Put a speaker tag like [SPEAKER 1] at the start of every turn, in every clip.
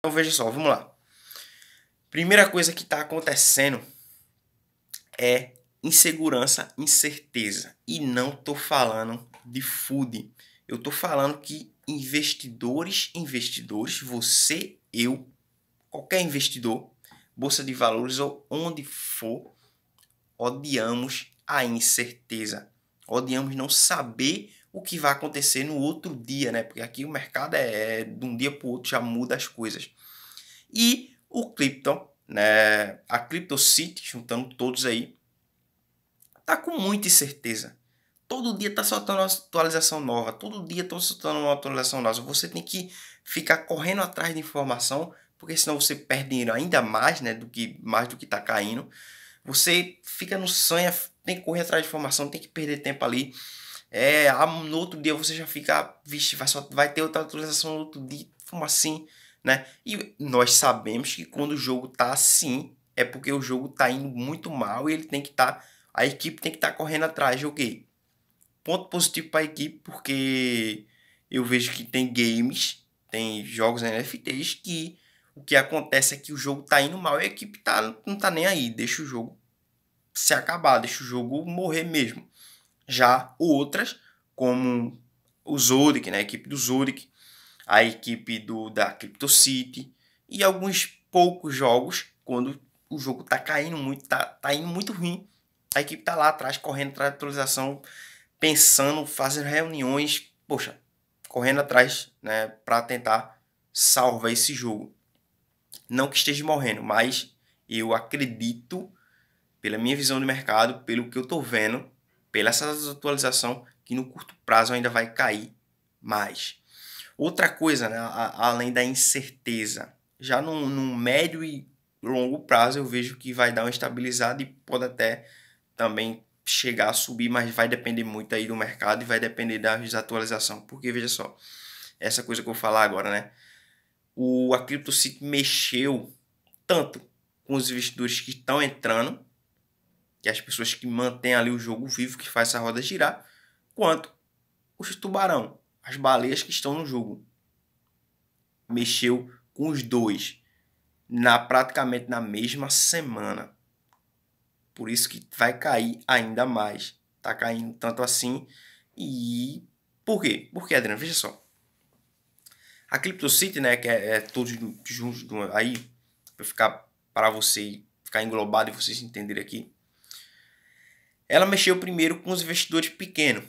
[SPEAKER 1] Então veja só, vamos lá. Primeira coisa que está acontecendo é insegurança, incerteza. E não estou falando de food. Eu estou falando que investidores, investidores, você, eu, qualquer investidor, bolsa de valores ou onde for, odiamos a incerteza. Odiamos não saber o que vai acontecer no outro dia, né? Porque aqui o mercado é, é de um dia para o outro já muda as coisas. E o Krypton, né? A Crypto City, juntando todos aí, tá com muita incerteza. Todo dia tá soltando uma atualização nova, todo dia estão tá soltando uma atualização nova. Você tem que ficar correndo atrás de informação, porque senão você perde dinheiro ainda mais, né, do que mais do que tá caindo. Você fica no sonho, tem que correr atrás de informação, tem que perder tempo ali. É, ah, no outro dia você já fica, vixe, vai, só, vai ter outra atualização no outro dia, como assim, né? E nós sabemos que quando o jogo tá assim, é porque o jogo tá indo muito mal e ele tem que estar, tá, a equipe tem que estar tá correndo atrás, joguei. Ponto positivo para a equipe, porque eu vejo que tem games, tem jogos NFTs que o que acontece é que o jogo tá indo mal e a equipe tá, não tá nem aí, deixa o jogo se acabar, deixa o jogo morrer mesmo já outras, como o Zurich, né, a equipe do Zurich, a equipe do, da Crypto City e alguns poucos jogos, quando o jogo está caindo muito, está tá indo muito ruim, a equipe está lá atrás, correndo atrás da atualização, pensando, fazendo reuniões, poxa, correndo atrás né, para tentar salvar esse jogo. Não que esteja morrendo, mas eu acredito, pela minha visão de mercado, pelo que eu estou vendo, pela essa atualização que no curto prazo ainda vai cair mais. Outra coisa, né, a, além da incerteza, já no, no médio e longo prazo eu vejo que vai dar uma estabilizada e pode até também chegar a subir, mas vai depender muito aí do mercado e vai depender da desatualização. Porque veja só, essa coisa que eu vou falar agora, né? O, a cripto mexeu tanto com os investidores que estão entrando que é as pessoas que mantêm ali o jogo vivo, que faz essa roda girar, quanto os tubarão, as baleias que estão no jogo. Mexeu com os dois na praticamente na mesma semana. Por isso que vai cair ainda mais. Tá caindo tanto assim. E por quê? Porque, Adriano, veja só. A Crypto City, né, que é, é todos juntos aí, para ficar para você ficar englobado e vocês entenderem aqui. Ela mexeu primeiro com os investidores pequenos,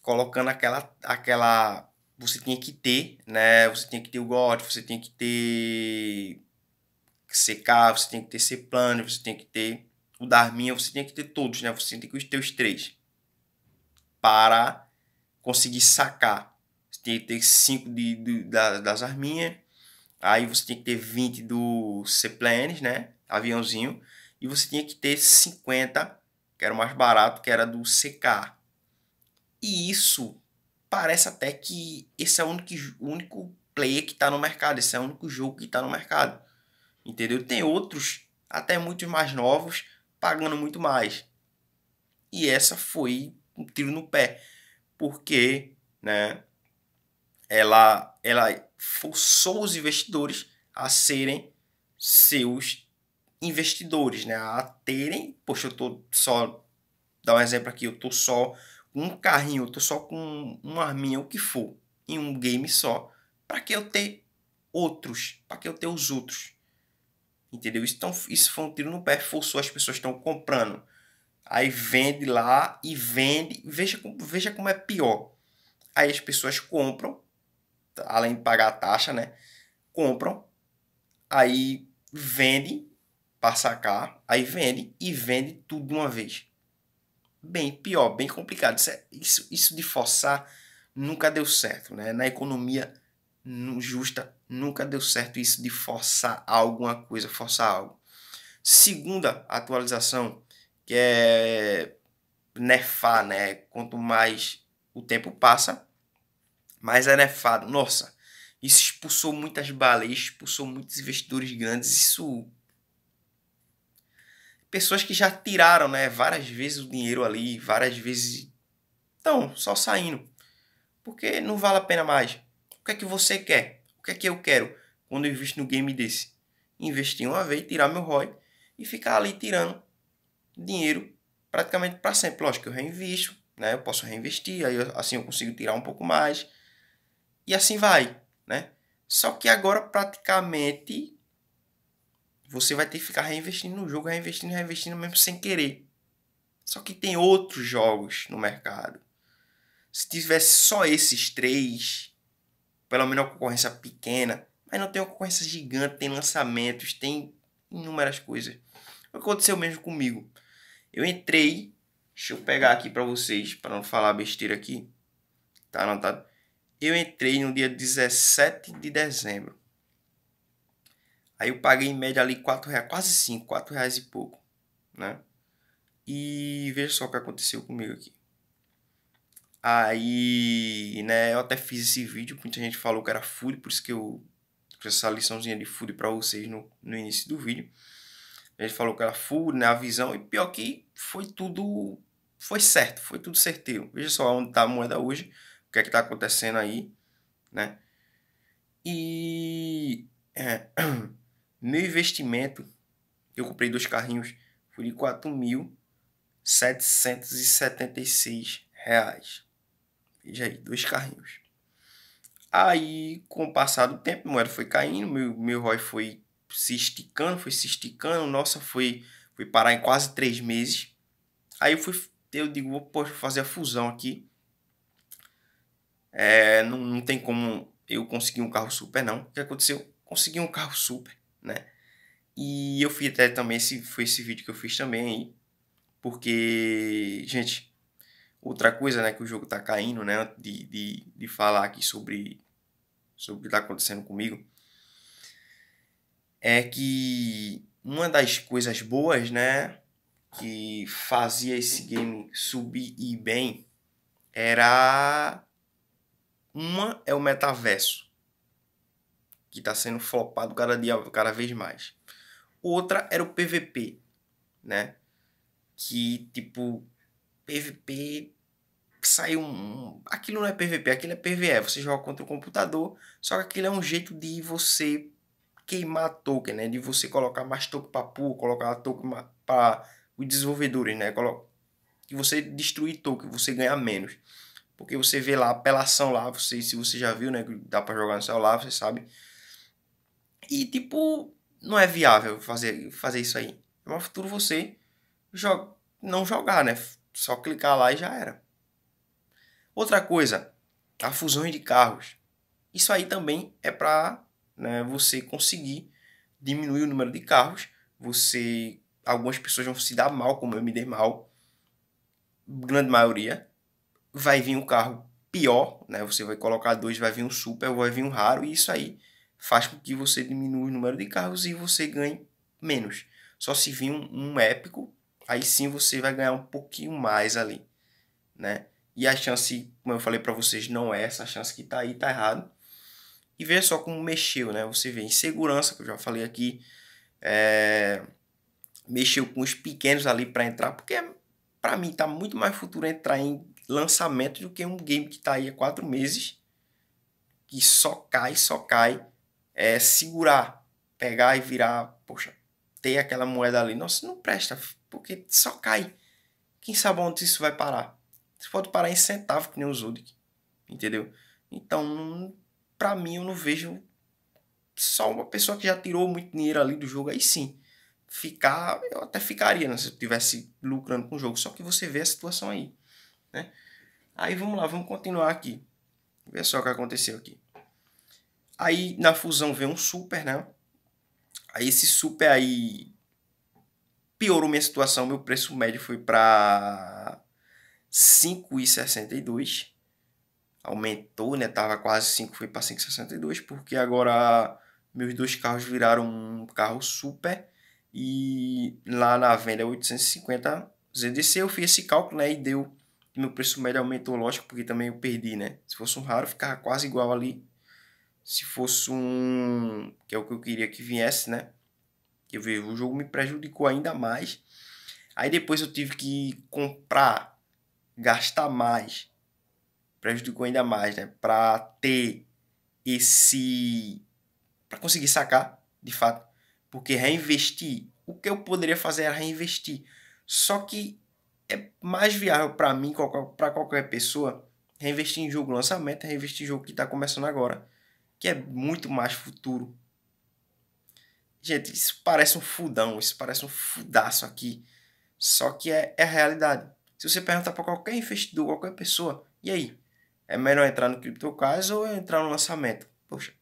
[SPEAKER 1] colocando aquela aquela você tinha que ter, né? Você tinha que ter o God, você tinha que ter CK, você tinha que ter C-Plan, você tinha que ter o Darminha, você tinha que ter todos, né? Você tinha que ter os três para conseguir sacar. Você tinha que ter cinco de, de, das arminhas, aí você tinha que ter 20 do C-Planes, né? Aviãozinho, e você tinha que ter 50 que era o mais barato, que era do CK. E isso parece até que esse é o único, único player que está no mercado, esse é o único jogo que está no mercado. Entendeu? Tem outros, até muitos mais novos, pagando muito mais. E essa foi um tiro no pé, porque né, ela, ela forçou os investidores a serem seus investidores, né? A terem, poxa, eu tô só, dá um exemplo aqui, eu tô só com um carrinho, eu tô só com uma arminha, o que for, em um game só, para que eu ter outros, para que eu ter os outros. Entendeu? Isso, isso foi um tiro no pé, forçou as pessoas estão comprando. Aí vende lá e vende, veja como, veja como é pior. Aí as pessoas compram, além de pagar a taxa, né? Compram, aí vende para sacar, aí vende e vende tudo de uma vez. Bem pior, bem complicado. Isso, é, isso, isso de forçar nunca deu certo, né? Na economia justa nunca deu certo isso de forçar alguma coisa, forçar algo. Segunda atualização, que é nefar, né? Quanto mais o tempo passa, mais é nefado. Nossa, isso expulsou muitas baleias, expulsou muitos investidores grandes. Isso pessoas que já tiraram, né, várias vezes o dinheiro ali, várias vezes estão só saindo. Porque não vale a pena mais. O que é que você quer? O que é que eu quero quando eu invisto no game desse? Investir uma vez, tirar meu ROI e ficar ali tirando dinheiro praticamente para sempre. Lógico que eu reinvisto, né? Eu posso reinvestir, aí eu, assim eu consigo tirar um pouco mais. E assim vai, né? Só que agora praticamente você vai ter que ficar reinvestindo no jogo, reinvestindo, reinvestindo mesmo sem querer. Só que tem outros jogos no mercado. Se tivesse só esses três, pelo menos uma concorrência pequena, mas não tem uma concorrência gigante, tem lançamentos, tem inúmeras coisas. Aconteceu mesmo comigo. Eu entrei, deixa eu pegar aqui para vocês, para não falar besteira aqui. Tá anotado? Eu entrei no dia 17 de dezembro. Aí eu paguei em média ali 4 reais, quase 5, 4 reais e pouco, né? E veja só o que aconteceu comigo aqui. Aí, né, eu até fiz esse vídeo, muita gente falou que era food, por isso que eu fiz essa liçãozinha de food para vocês no, no início do vídeo. A gente falou que era food, né, a visão, e pior que foi tudo, foi certo, foi tudo certeiro. Veja só onde tá a moeda hoje, o que é que tá acontecendo aí, né? E... É. Meu investimento, eu comprei dois carrinhos, foi de R$ 4.776. Veja aí, dois carrinhos. Aí, com o passar do tempo, a moeda foi caindo, meu, meu ROI foi se esticando, foi se esticando, nossa, foi, foi parar em quase três meses. Aí eu fui, eu digo, vou poxa, fazer a fusão aqui. É, não, não tem como eu conseguir um carro super, não. O que aconteceu? Consegui um carro super né? E eu fiz até também esse foi esse vídeo que eu fiz também, porque gente, outra coisa, né, que o jogo tá caindo, né, de, de, de falar aqui sobre sobre o que tá acontecendo comigo é que uma das coisas boas, né, que fazia esse game subir e bem era uma é o metaverso que está sendo flopado cada dia, cada vez mais. Outra era o PVP, né? Que tipo PVP saiu um, aquilo não é PVP, aquilo é PVE, você joga contra o computador, só que aquilo é um jeito de você queimar token, né? De você colocar mais token para pool, colocar token para os desenvolvedores, né? Que você destruir token, você ganha menos. Porque você vê lá a apelação lá, você, se você já viu, né, que dá para jogar no celular, você sabe e tipo, não é viável fazer, fazer isso aí. É um futuro você joga, não jogar, né? Só clicar lá e já era. Outra coisa, a fusão de carros. Isso aí também é para né, você conseguir diminuir o número de carros. Você, algumas pessoas vão se dar mal, como eu me dei mal, grande maioria. Vai vir um carro pior, né? Você vai colocar dois, vai vir um super, vai vir um raro e isso aí faz com que você diminua o número de carros e você ganhe menos. Só se vir um, um épico, aí sim você vai ganhar um pouquinho mais ali, né? E a chance, como eu falei para vocês, não é essa, a chance que tá aí tá errado. E veja só como mexeu, né? Você vê em segurança, que eu já falei aqui, é... mexeu com os pequenos ali para entrar, porque para mim tá muito mais futuro entrar em lançamento do que um game que tá aí há quatro meses, que só cai, só cai é, segurar, pegar e virar, poxa, ter aquela moeda ali. Nossa, não presta, porque só cai. Quem sabe onde isso vai parar? Você pode parar em centavo, que nem o Zudik. Entendeu? Então, para mim, eu não vejo só uma pessoa que já tirou muito dinheiro ali do jogo, aí sim. Ficar, eu até ficaria, né, se eu estivesse lucrando com o jogo. Só que você vê a situação aí, né? Aí vamos lá, vamos continuar aqui. Ver só o que aconteceu aqui. Aí na fusão veio um super, né? Aí esse super aí piorou minha situação, meu preço médio foi para 5,62. Aumentou, né? Tava quase 5, foi para 5,62, porque agora meus dois carros viraram um carro super e lá na venda 850 é ZDC, eu fiz esse cálculo, né, e deu meu preço médio aumentou, lógico, porque também eu perdi, né? Se fosse um raro, ficava quase igual ali se fosse um. que é o que eu queria que viesse, né? Eu vejo, o jogo me prejudicou ainda mais. Aí depois eu tive que comprar, gastar mais. Prejudicou ainda mais, né? Pra ter esse. pra conseguir sacar, de fato. Porque reinvestir. O que eu poderia fazer era reinvestir. Só que é mais viável para mim, para qualquer pessoa, reinvestir em jogo lançamento, reinvestir em jogo que está começando agora que é muito mais futuro. Gente, isso parece um fudão, isso parece um fudaço aqui. Só que é, é a realidade. Se você perguntar para qualquer investidor, qualquer pessoa, e aí? É melhor entrar no CryptoCas ou entrar no lançamento? Poxa,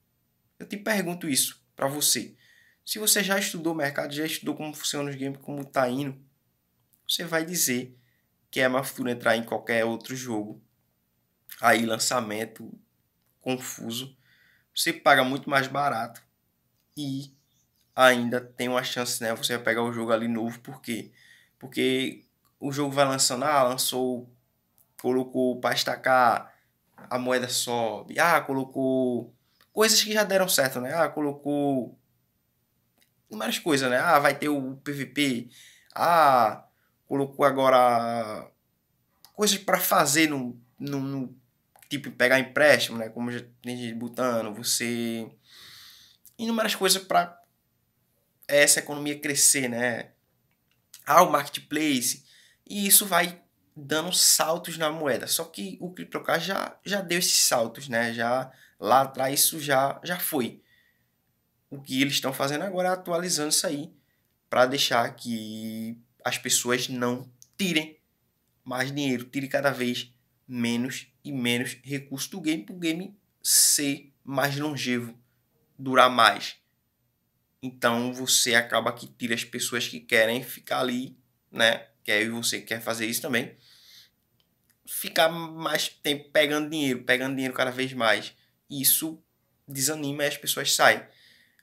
[SPEAKER 1] eu te pergunto isso para você. Se você já estudou o mercado, já estudou como funciona os games, como tá indo, você vai dizer que é mais futuro entrar em qualquer outro jogo. Aí, lançamento confuso você paga muito mais barato e ainda tem uma chance, né? Você vai pegar o jogo ali novo, por quê? Porque o jogo vai lançando, ah, lançou, colocou para estacar, a moeda sobe, ah, colocou coisas que já deram certo, né? Ah, colocou várias coisas, né? Ah, vai ter o PVP, ah, colocou agora coisas para fazer no, no, no tipo, pegar empréstimo, né? Como já tem gente botando, você. Inúmeras coisas para essa economia crescer, né? Há ah, o marketplace e isso vai dando saltos na moeda. Só que o CryptoK já, já deu esses saltos, né? Já lá atrás isso já, já foi. O que eles estão fazendo agora é atualizando isso aí para deixar que as pessoas não tirem mais dinheiro, tire cada vez menos e menos recurso do game para o game ser mais longevo, durar mais. Então você acaba que tira as pessoas que querem ficar ali, né? Quer e você quer fazer isso também. Ficar mais tempo pegando dinheiro, pegando dinheiro cada vez mais. Isso desanima e as pessoas saem.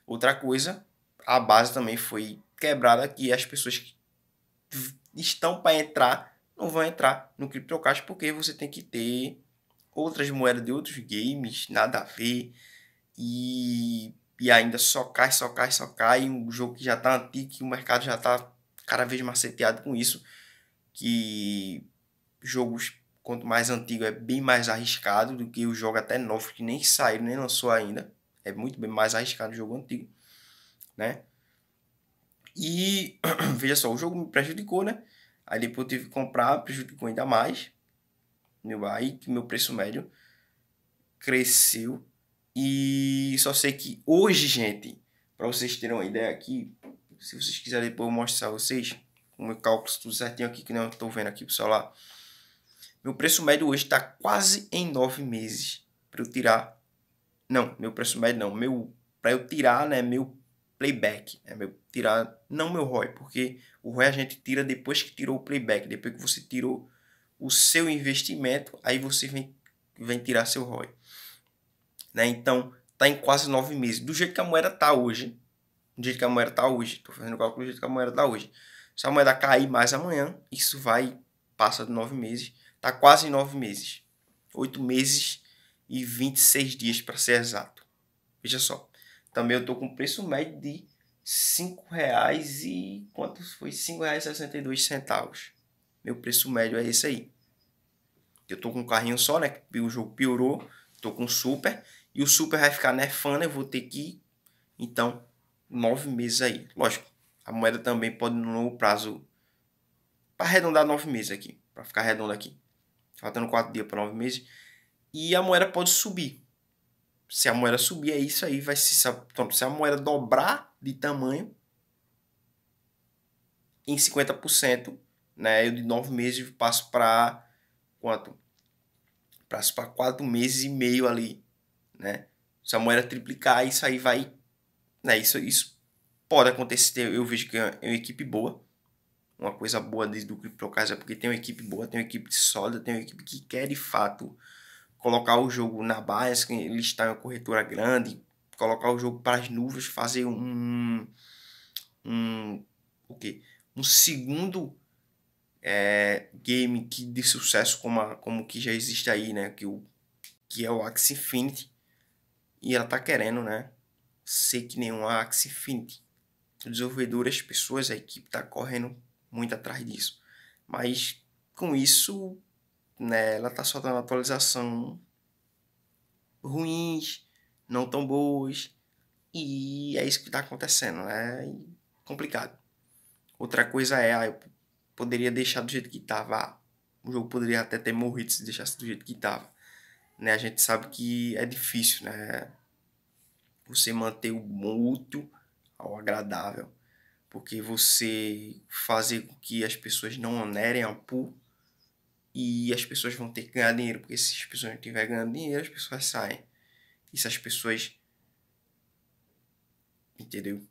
[SPEAKER 1] Outra coisa, a base também foi quebrada que as pessoas que estão para entrar não vão entrar no CryptoCash porque você tem que ter outras moedas de outros games, nada a ver. E, e ainda só cai, só cai, só cai. Um jogo que já está antigo, que o mercado já está cada vez maceteado com isso. Que jogos, quanto mais antigo, é bem mais arriscado do que o jogo até novo, que nem saiu, nem lançou ainda. É muito bem mais arriscado o jogo antigo, né? E veja só, o jogo me prejudicou, né? Aí depois eu tive que comprar, prejudicou ainda mais. Meu, aí meu preço médio cresceu. E só sei que hoje, gente, para vocês terem uma ideia aqui, se vocês quiserem depois eu mostrar a vocês, o meu cálculo tudo certinho aqui, que não estou vendo aqui pro celular. Meu preço médio hoje está quase em nove meses para eu tirar. Não, meu preço médio não. Meu, para eu tirar, né, meu playback. É meu, tirar, não meu ROI, porque o ROI a gente tira depois que tirou o playback, depois que você tirou o seu investimento, aí você vem, vem tirar seu ROI. Né? Então, tá em quase nove meses. Do jeito que a moeda tá hoje, do jeito que a moeda tá hoje, tô fazendo o cálculo do jeito que a moeda tá hoje. Se a moeda cair mais amanhã, isso vai, passa de nove meses, tá quase nove meses. Oito meses e 26 dias para ser exato. Veja só. Também eu tô com preço médio de R$ reais e quantos foi? R$ 5,62. Meu preço médio é esse aí. Eu tô com um carrinho só, né? O jogo piorou, tô com super e o super vai ficar nefando, eu vou ter que ir. então nove meses aí. Lógico, a moeda também pode no longo prazo para arredondar nove meses aqui, para ficar redondo aqui. Faltando quatro dias para nove meses e a moeda pode subir se a moeda subir, é isso aí. Vai se, então, se a moeda dobrar de tamanho em 50%, né? Eu de nove meses passo para quanto? Passo para quatro meses e meio ali, né? Se a moeda triplicar, isso aí vai, né? Isso, isso pode acontecer. Eu vejo que é, é uma equipe boa. Uma coisa boa desde o CryptoCast é porque tem uma equipe boa, tem uma equipe sólida, tem uma equipe que quer de fato colocar o jogo na base, em uma corretora grande, colocar o jogo para as nuvens, fazer um um o quê? Um segundo é, game que de sucesso como a, como que já existe aí, né, que o que é o Axie Infinity e ela tá querendo, né, ser que nem um Axie Infinity. O desenvolvedor, as pessoas, a equipe tá correndo muito atrás disso. Mas com isso né, ela tá soltando atualização ruins, não tão boas, e é isso que tá acontecendo, né? E complicado. Outra coisa é, ah, eu poderia deixar do jeito que tava. o jogo poderia até ter morrido se deixasse do jeito que tava. Né? A gente sabe que é difícil, né? Você manter o mútuo ao agradável. Porque você fazer com que as pessoas não onerem a pool e as pessoas vão ter que ganhar dinheiro, porque se as pessoas não estiverem ganhando dinheiro, as pessoas saem. E se as pessoas. Entendeu?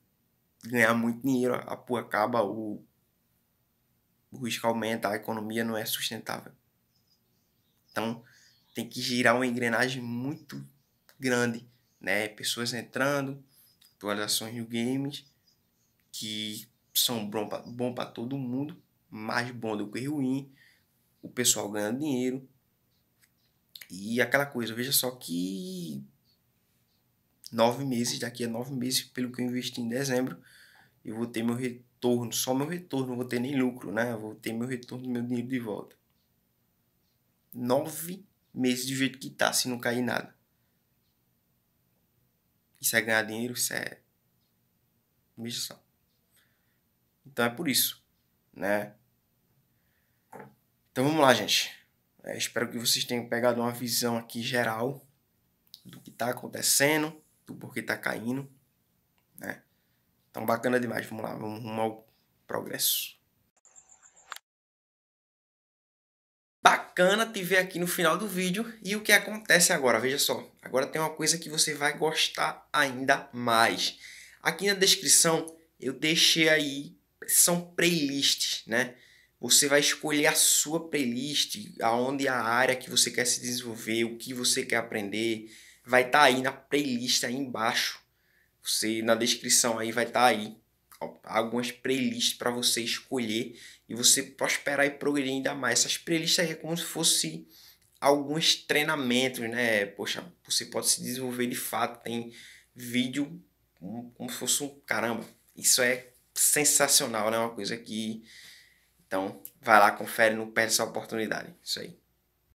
[SPEAKER 1] Ganhar muito dinheiro, a porra acaba, o, o risco aumenta, a economia não é sustentável. Então, tem que girar uma engrenagem muito grande, né? Pessoas entrando, atualizações do games, que são bom para todo mundo, mais bom do que ruim o pessoal ganhando dinheiro. E aquela coisa, veja só que nove meses, daqui a nove meses, pelo que eu investi em dezembro, eu vou ter meu retorno, só meu retorno, não vou ter nem lucro, né? Eu vou ter meu retorno, meu dinheiro de volta. Nove meses do jeito que tá, se não cair nada. Isso é ganhar dinheiro, isso é. Veja só. Então é por isso, né? Então vamos lá, gente. É, espero que vocês tenham pegado uma visão aqui geral do que está acontecendo, do porquê está caindo. Né? Então bacana demais. Vamos lá, vamos rumar ao progresso. Bacana te ver aqui no final do vídeo. E o que acontece agora? Veja só. Agora tem uma coisa que você vai gostar ainda mais. Aqui na descrição eu deixei aí são playlists, né? Você vai escolher a sua playlist, aonde é a área que você quer se desenvolver, o que você quer aprender, vai estar tá aí na playlist aí embaixo. Você na descrição aí vai estar tá aí algumas playlists para você escolher e você prosperar e progredir ainda mais. Essas playlists aí é como se fosse alguns treinamentos, né? Poxa, você pode se desenvolver de fato, tem vídeo como se fosse um caramba. Isso é sensacional, né? Uma coisa que então, vai lá, confere, não perde essa oportunidade. Isso aí.